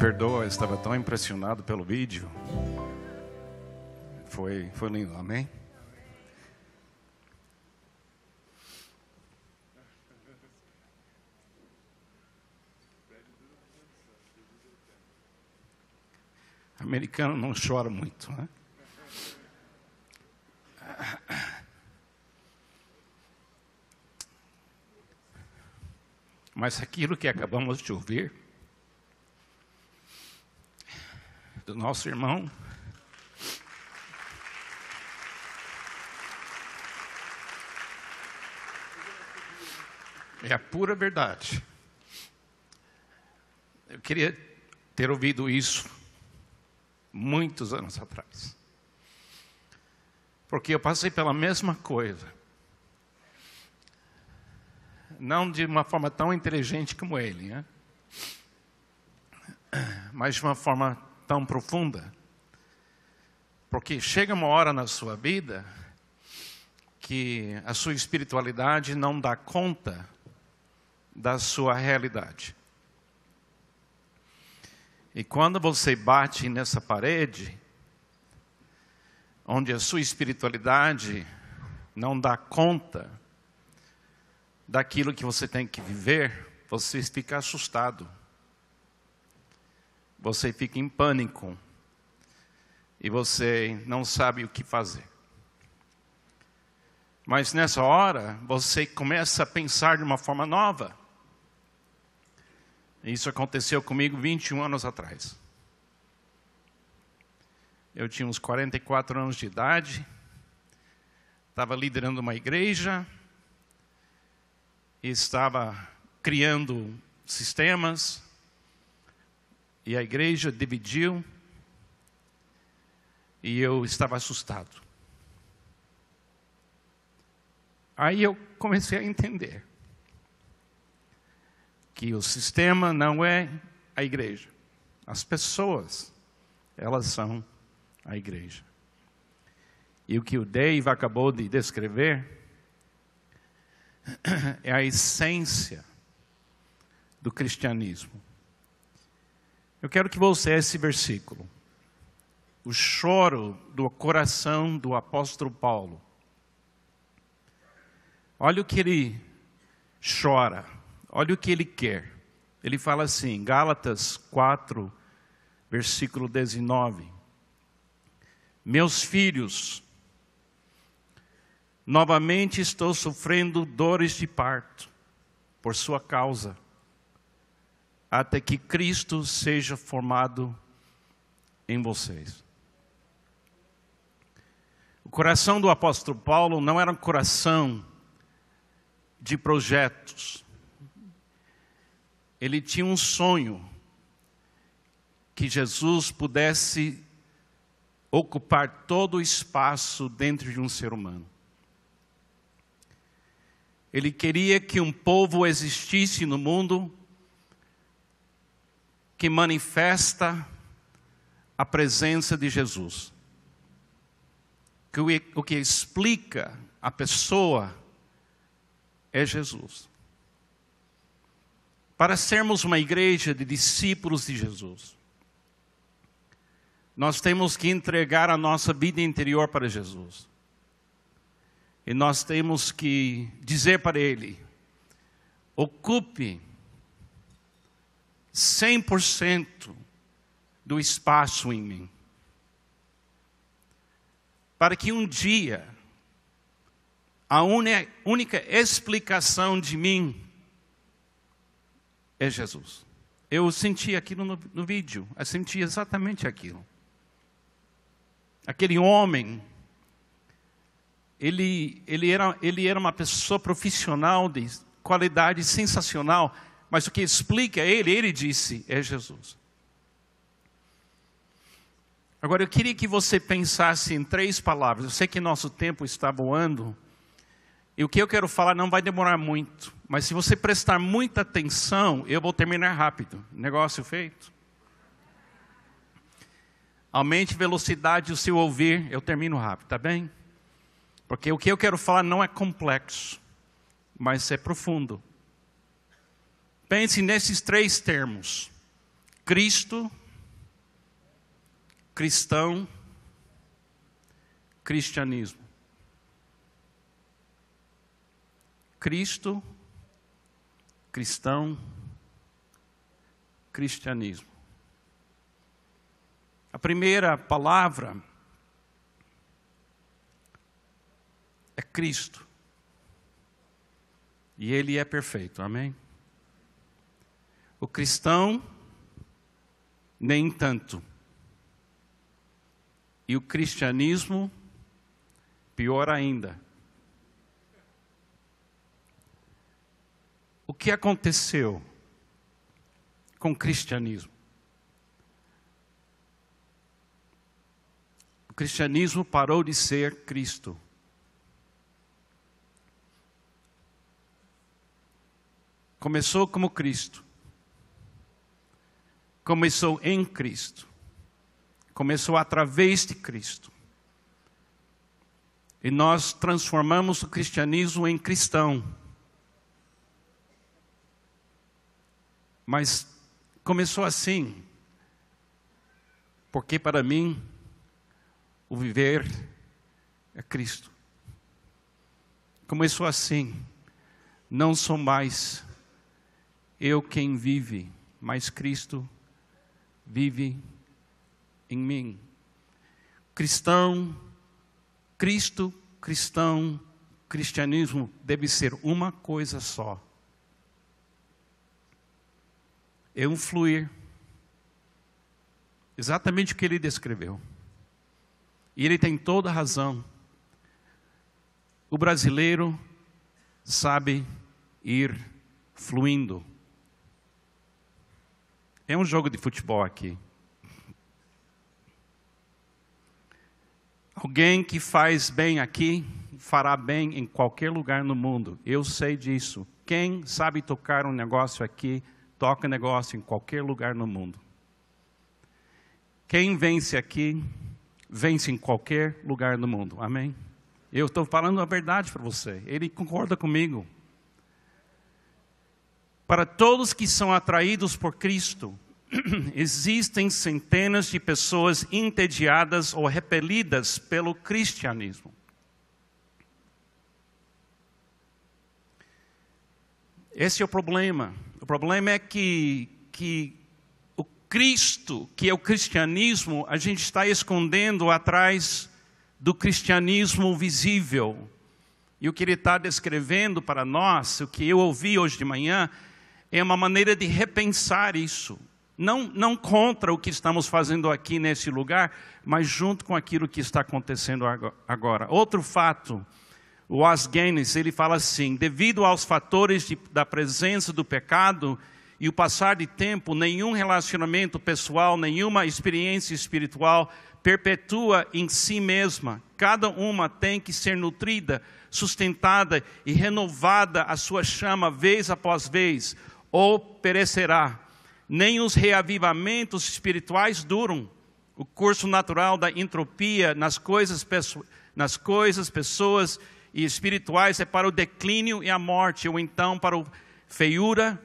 perdoa, eu estava tão impressionado pelo vídeo. Foi, foi lindo, amém? Americano não chora muito, né? Mas aquilo que acabamos de ouvir do nosso irmão. É a pura verdade. Eu queria ter ouvido isso muitos anos atrás. Porque eu passei pela mesma coisa. Não de uma forma tão inteligente como ele, né? mas de uma forma tão profunda, porque chega uma hora na sua vida que a sua espiritualidade não dá conta da sua realidade. E quando você bate nessa parede, onde a sua espiritualidade não dá conta daquilo que você tem que viver, você fica assustado você fica em pânico e você não sabe o que fazer. Mas nessa hora, você começa a pensar de uma forma nova. Isso aconteceu comigo 21 anos atrás. Eu tinha uns 44 anos de idade, estava liderando uma igreja, estava criando sistemas, e a igreja dividiu e eu estava assustado. Aí eu comecei a entender que o sistema não é a igreja. As pessoas, elas são a igreja. E o que o Dave acabou de descrever é a essência do cristianismo. Eu quero que você esse versículo. O choro do coração do apóstolo Paulo. Olha o que ele chora, olha o que ele quer. Ele fala assim, Gálatas 4, versículo 19: Meus filhos, novamente estou sofrendo dores de parto por sua causa até que Cristo seja formado em vocês. O coração do apóstolo Paulo não era um coração de projetos. Ele tinha um sonho que Jesus pudesse ocupar todo o espaço dentro de um ser humano. Ele queria que um povo existisse no mundo que manifesta a presença de Jesus, que o que explica a pessoa é Jesus. Para sermos uma igreja de discípulos de Jesus, nós temos que entregar a nossa vida interior para Jesus. E nós temos que dizer para Ele: ocupe 100% do espaço em mim. Para que um dia, a única explicação de mim é Jesus. Eu senti aquilo no, no vídeo, eu senti exatamente aquilo. Aquele homem ele, ele, era, ele era uma pessoa profissional de qualidade sensacional. Mas o que explica ele, ele disse, é Jesus. Agora eu queria que você pensasse em três palavras. Eu sei que nosso tempo está voando. E o que eu quero falar não vai demorar muito. Mas se você prestar muita atenção, eu vou terminar rápido. Negócio feito. Aumente velocidade o seu ouvir, eu termino rápido, tá bem? Porque o que eu quero falar não é complexo, mas é profundo. Pense nesses três termos: Cristo, cristão, cristianismo. Cristo, cristão, cristianismo. A primeira palavra é Cristo. E ele é perfeito. Amém. O cristão, nem tanto. E o cristianismo, pior ainda. O que aconteceu com o cristianismo? O cristianismo parou de ser Cristo. Começou como Cristo começou em Cristo, começou através de Cristo. E nós transformamos o cristianismo em cristão. Mas começou assim, porque para mim o viver é Cristo. Começou assim, não sou mais eu quem vive, mas Cristo vive vive em mim. Cristão, Cristo, cristão, cristianismo deve ser uma coisa só. É um fluir. Exatamente o que ele descreveu. E ele tem toda a razão. O brasileiro sabe ir fluindo. Tem um jogo de futebol aqui. Alguém que faz bem aqui fará bem em qualquer lugar no mundo. Eu sei disso. Quem sabe tocar um negócio aqui, toca negócio em qualquer lugar no mundo. Quem vence aqui, vence em qualquer lugar no mundo. Amém? Eu estou falando a verdade para você. Ele concorda comigo. Para todos que são atraídos por Cristo, existem centenas de pessoas entediadas ou repelidas pelo cristianismo. Esse é o problema. O problema é que, que o Cristo, que é o cristianismo, a gente está escondendo atrás do cristianismo visível. E o que ele está descrevendo para nós, o que eu ouvi hoje de manhã, é uma maneira de repensar isso não, não contra o que estamos fazendo aqui nesse lugar, mas junto com aquilo que está acontecendo agora. Outro fato, o Guinness, ele fala assim: devido aos fatores de, da presença do pecado e o passar de tempo, nenhum relacionamento pessoal, nenhuma experiência espiritual perpetua em si mesma. Cada uma tem que ser nutrida, sustentada e renovada a sua chama vez após vez, ou perecerá nem os reavivamentos espirituais duram. O curso natural da entropia nas coisas, nas coisas, pessoas e espirituais é para o declínio e a morte, ou então para a feiura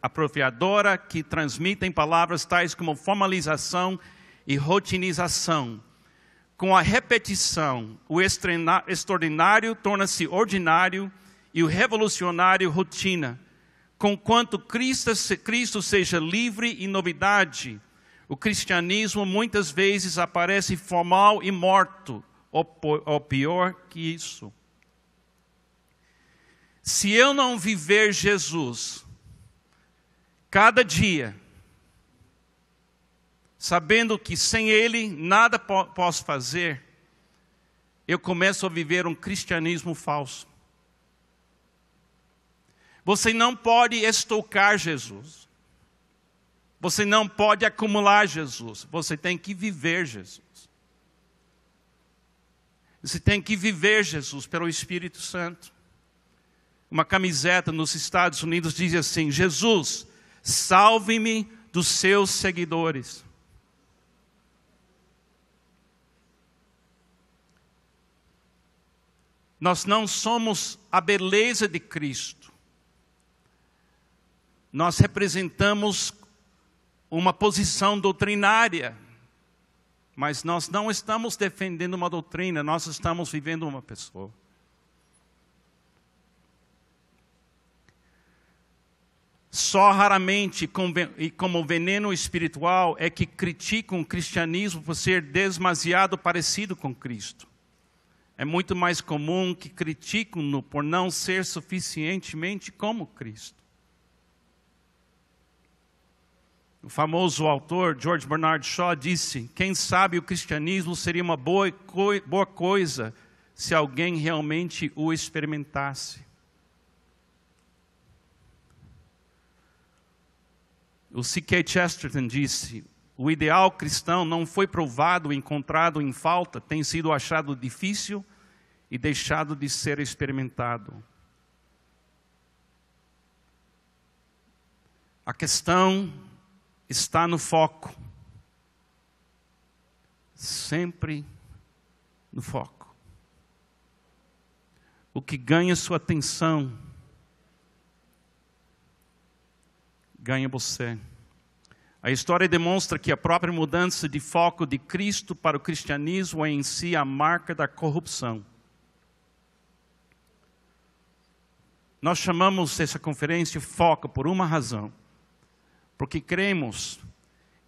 atrofiadora que transmitem palavras tais como formalização e rotinização. Com a repetição, o extraordinário torna-se ordinário e o revolucionário rotina. Conquanto Cristo, Cristo seja livre e novidade, o cristianismo muitas vezes aparece formal e morto, ou pior que isso. Se eu não viver Jesus cada dia, sabendo que sem Ele nada posso fazer, eu começo a viver um cristianismo falso. Você não pode estocar Jesus. Você não pode acumular Jesus. Você tem que viver Jesus. Você tem que viver Jesus pelo Espírito Santo. Uma camiseta nos Estados Unidos diz assim: Jesus, salve-me dos seus seguidores. Nós não somos a beleza de Cristo, nós representamos uma posição doutrinária, mas nós não estamos defendendo uma doutrina, nós estamos vivendo uma pessoa. Só raramente e como veneno espiritual é que criticam o cristianismo por ser demasiado parecido com Cristo. É muito mais comum que criticam-no por não ser suficientemente como Cristo. O famoso autor George Bernard Shaw disse: Quem sabe o cristianismo seria uma boa, boa coisa se alguém realmente o experimentasse. O C.K. Chesterton disse: O ideal cristão não foi provado, encontrado em falta, tem sido achado difícil e deixado de ser experimentado. A questão está no foco. Sempre no foco. O que ganha sua atenção, ganha você. A história demonstra que a própria mudança de foco de Cristo para o cristianismo é em si a marca da corrupção. Nós chamamos essa conferência Foco por uma razão porque cremos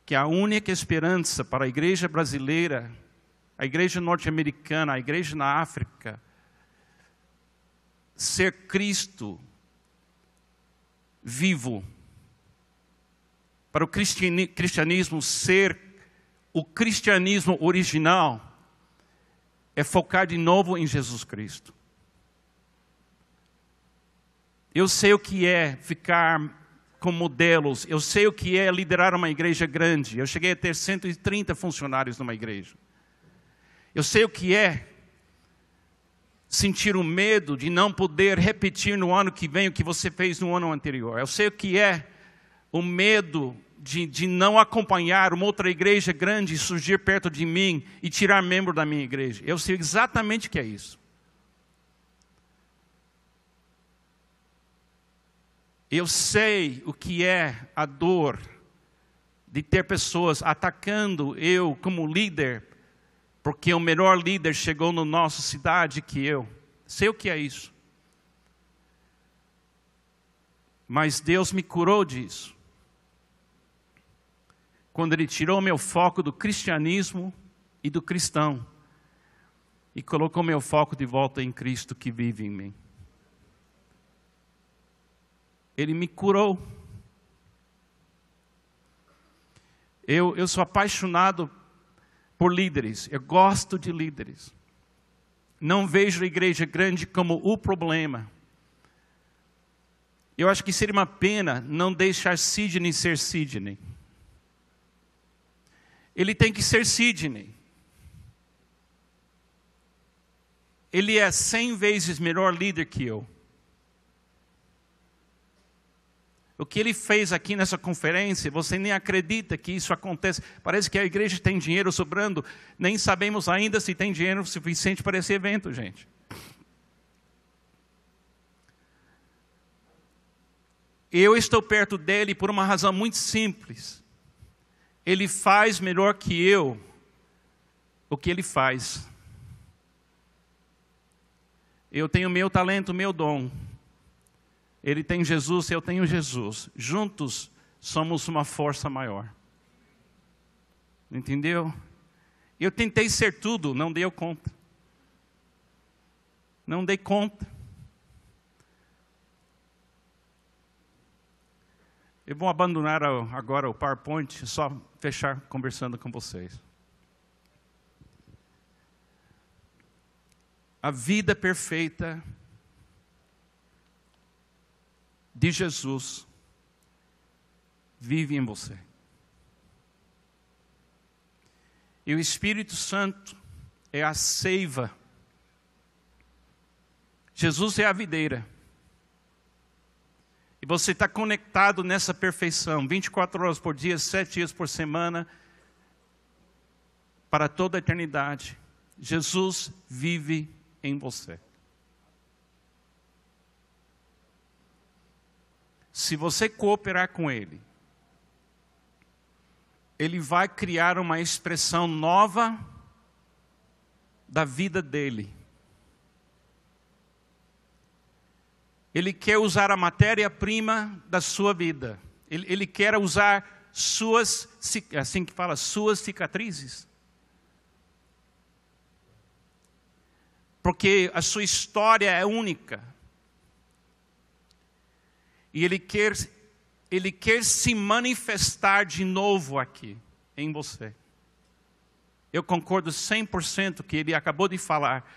que a única esperança para a igreja brasileira, a igreja norte-americana, a igreja na África, ser Cristo vivo, para o cristianismo ser o cristianismo original, é focar de novo em Jesus Cristo. Eu sei o que é ficar com modelos. Eu sei o que é liderar uma igreja grande. Eu cheguei a ter 130 funcionários numa igreja. Eu sei o que é sentir o medo de não poder repetir no ano que vem o que você fez no ano anterior. Eu sei o que é o medo de, de não acompanhar uma outra igreja grande surgir perto de mim e tirar membro da minha igreja. Eu sei exatamente o que é isso. Eu sei o que é a dor de ter pessoas atacando eu como líder, porque o melhor líder chegou na no nossa cidade que eu. Sei o que é isso. Mas Deus me curou disso. Quando Ele tirou meu foco do cristianismo e do cristão e colocou meu foco de volta em Cristo que vive em mim. Ele me curou. Eu, eu sou apaixonado por líderes, eu gosto de líderes. Não vejo a igreja grande como o problema. Eu acho que seria uma pena não deixar Sidney ser Sidney. Ele tem que ser Sidney. Ele é cem vezes melhor líder que eu. O que ele fez aqui nessa conferência, você nem acredita que isso acontece. Parece que a igreja tem dinheiro sobrando, nem sabemos ainda se tem dinheiro suficiente para esse evento, gente. Eu estou perto dele por uma razão muito simples. Ele faz melhor que eu o que ele faz. Eu tenho meu talento, meu dom. Ele tem Jesus, eu tenho Jesus. Juntos somos uma força maior. Entendeu? Eu tentei ser tudo, não dei conta. Não dei conta. Eu vou abandonar agora o PowerPoint, só fechar conversando com vocês. A vida perfeita de Jesus vive em você. E o Espírito Santo é a seiva. Jesus é a videira. E você está conectado nessa perfeição, 24 horas por dia, 7 dias por semana, para toda a eternidade. Jesus vive em você. se você cooperar com ele, ele vai criar uma expressão nova da vida dele. Ele quer usar a matéria-prima da sua vida. Ele, ele, quer usar suas, assim que fala, suas cicatrizes. Porque a sua história é única. E Ele quer, Ele quer se manifestar de novo aqui, em você. Eu concordo 100% que ele acabou de falar,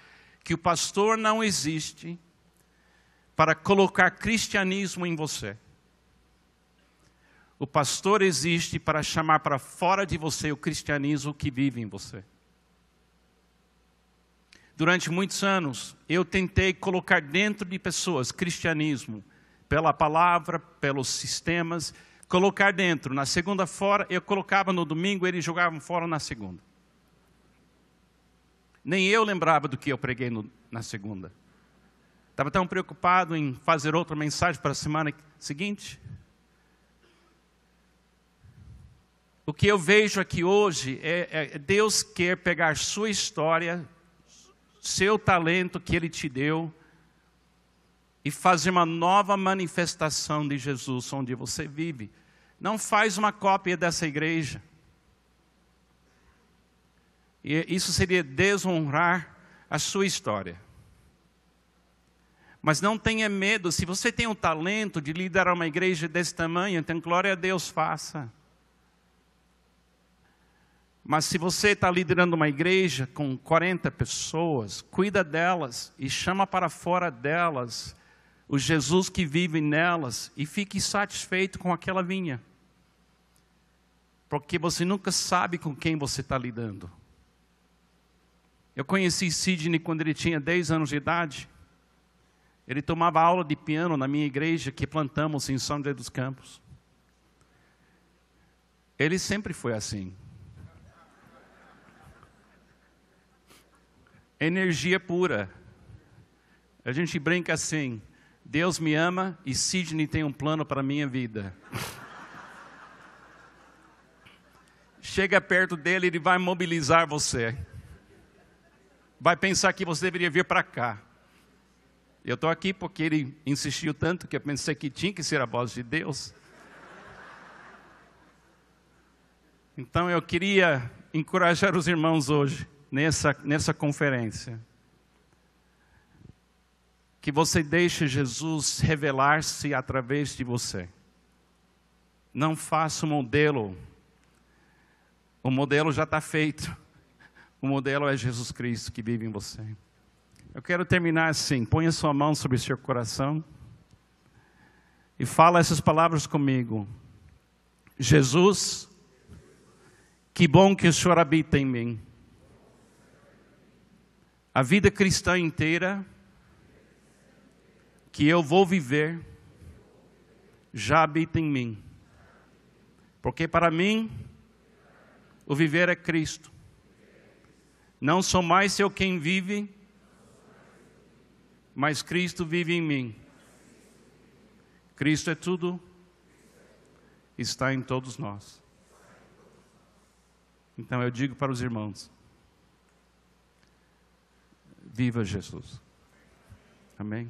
que o pastor não existe para colocar cristianismo em você. O pastor existe para chamar para fora de você o cristianismo que vive em você. Durante muitos anos, eu tentei colocar dentro de pessoas cristianismo, pela palavra, pelos sistemas, colocar dentro. Na segunda fora, eu colocava no domingo, eles jogavam fora na segunda. Nem eu lembrava do que eu preguei no, na segunda. Estava tão preocupado em fazer outra mensagem para a semana seguinte. O que eu vejo aqui hoje é, é Deus quer pegar sua história, seu talento que Ele te deu, e fazer uma nova manifestação de Jesus onde você vive. Não faz uma cópia dessa igreja. E isso seria desonrar a sua história. Mas não tenha medo, se você tem o talento de liderar uma igreja desse tamanho, então glória a Deus, faça. Mas se você está liderando uma igreja com 40 pessoas, cuida delas e chama para fora delas o Jesus que vive nelas e fique satisfeito com aquela vinha. Porque você nunca sabe com quem você está lidando. Eu conheci Sidney quando ele tinha 10 anos de idade. Ele tomava aula de piano na minha igreja que plantamos em São José dos Campos. Ele sempre foi assim. Energia pura. A gente brinca assim, Deus me ama e Sidney tem um plano para a minha vida. Chega perto dele, ele vai mobilizar você. Vai pensar que você deveria vir para cá. Eu estou aqui porque ele insistiu tanto que eu pensei que tinha que ser a voz de Deus. Então eu queria encorajar os irmãos hoje, nessa, nessa conferência que você deixe Jesus revelar-se através de você. Não faça o um modelo. O modelo já está feito. O modelo é Jesus Cristo que vive em você. Eu quero terminar assim. Ponha sua mão sobre o seu coração e fala essas palavras comigo. Jesus, que bom que o Senhor habita em mim. A vida cristã inteira que eu vou viver já habita em mim. Porque para mim, o viver é Cristo. Não sou mais eu quem vive, mas Cristo vive em mim. Cristo é tudo, está em todos nós. Então eu digo para os irmãos: viva Jesus. Amém?